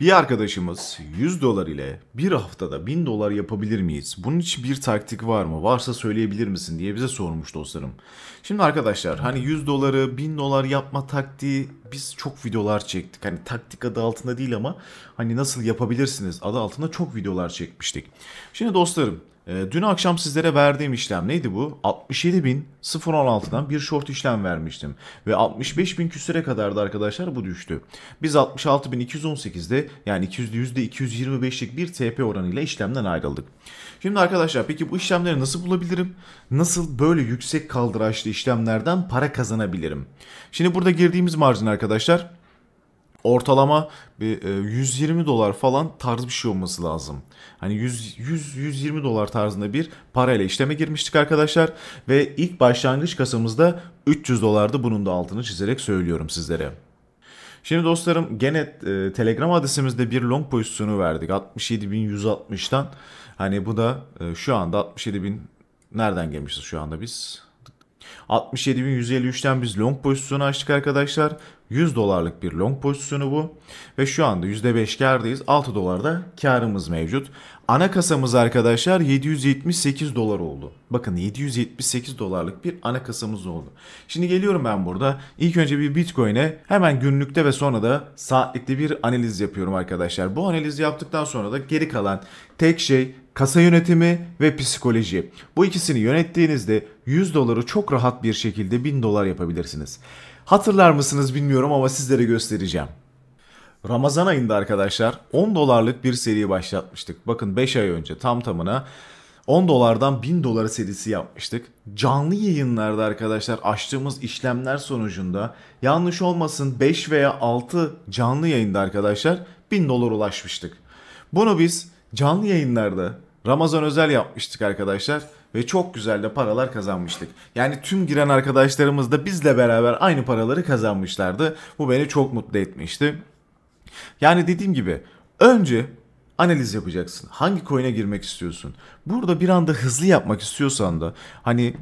Bir arkadaşımız 100 dolar ile bir haftada 1000 dolar yapabilir miyiz? Bunun için bir taktik var mı? Varsa söyleyebilir misin diye bize sormuş dostlarım. Şimdi arkadaşlar hani 100 doları 1000 dolar yapma taktiği biz çok videolar çektik. Hani taktik adı altında değil ama hani nasıl yapabilirsiniz adı altında çok videolar çekmiştik. Şimdi dostlarım ee, dün akşam sizlere verdiğim işlem neydi bu? 67.016'dan bir short işlem vermiştim. Ve 65.000 küsüre kadardı arkadaşlar bu düştü. Biz 66.218'de yani %225'lik bir TP oranıyla işlemden ayrıldık. Şimdi arkadaşlar peki bu işlemleri nasıl bulabilirim? Nasıl böyle yüksek kaldıraçlı işlemlerden para kazanabilirim? Şimdi burada girdiğimiz marjin arkadaşlar ortalama bir 120 e, dolar falan tarz bir şey olması lazım. Hani 100 100 120 dolar tarzında bir parayla işleme girmiştik arkadaşlar ve ilk başlangıç kasamızda 300 dolardı. Bunun da altını çizerek söylüyorum sizlere. Şimdi dostlarım gene e, Telegram adresimizde bir long pozisyonu verdik. 67.160'tan. Hani bu da e, şu anda 67.000 nereden gelmişiz şu anda biz? 67.153'ten biz long pozisyonu açtık arkadaşlar 100 dolarlık bir long pozisyonu bu. Ve şu anda %5 kardayız. 6 dolarda karımız mevcut. Ana kasamız arkadaşlar 778 dolar oldu. Bakın 778 dolarlık bir ana kasamız oldu. Şimdi geliyorum ben burada. İlk önce bir Bitcoin'e hemen günlükte ve sonra da saatlikte bir analiz yapıyorum arkadaşlar. Bu analizi yaptıktan sonra da geri kalan tek şey kasa yönetimi ve psikoloji. Bu ikisini yönettiğinizde 100 doları çok rahat bir şekilde 1000 dolar yapabilirsiniz. Hatırlar mısınız bilmiyorum ama sizlere göstereceğim. Ramazan ayında arkadaşlar 10 dolarlık bir seri başlatmıştık. Bakın 5 ay önce tam tamına 10 dolardan 1000 dolara serisi yapmıştık. Canlı yayınlarda arkadaşlar açtığımız işlemler sonucunda yanlış olmasın 5 veya 6 canlı yayında arkadaşlar 1000 dolar ulaşmıştık. Bunu biz canlı yayınlarda Ramazan özel yapmıştık arkadaşlar ve çok güzel de paralar kazanmıştık. Yani tüm giren arkadaşlarımız da bizle beraber aynı paraları kazanmışlardı. Bu beni çok mutlu etmişti. Yani dediğim gibi önce analiz yapacaksın. Hangi coin'e girmek istiyorsun? Burada bir anda hızlı yapmak istiyorsan da hani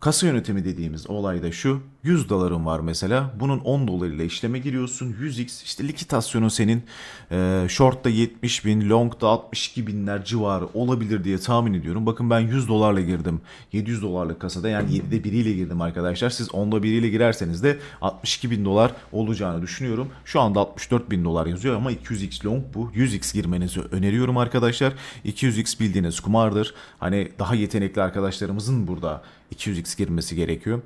kasa yönetimi dediğimiz olay da şu 100 doların var mesela. Bunun 10 ile işleme giriyorsun. 100x işte likitasyonu senin e, short'ta 70 bin, long'da 62 binler civarı olabilir diye tahmin ediyorum. Bakın ben 100 dolarla girdim. 700 dolarlık kasada yani 7'de 1 ile girdim arkadaşlar. Siz 10'da 1 ile girerseniz de 62 bin dolar olacağını düşünüyorum. Şu anda 64 bin dolar yazıyor ama 200x long bu. 100x girmenizi öneriyorum arkadaşlar. 200x bildiğiniz kumardır. Hani daha yetenekli arkadaşlarımızın burada 200x girmesi gerekiyor.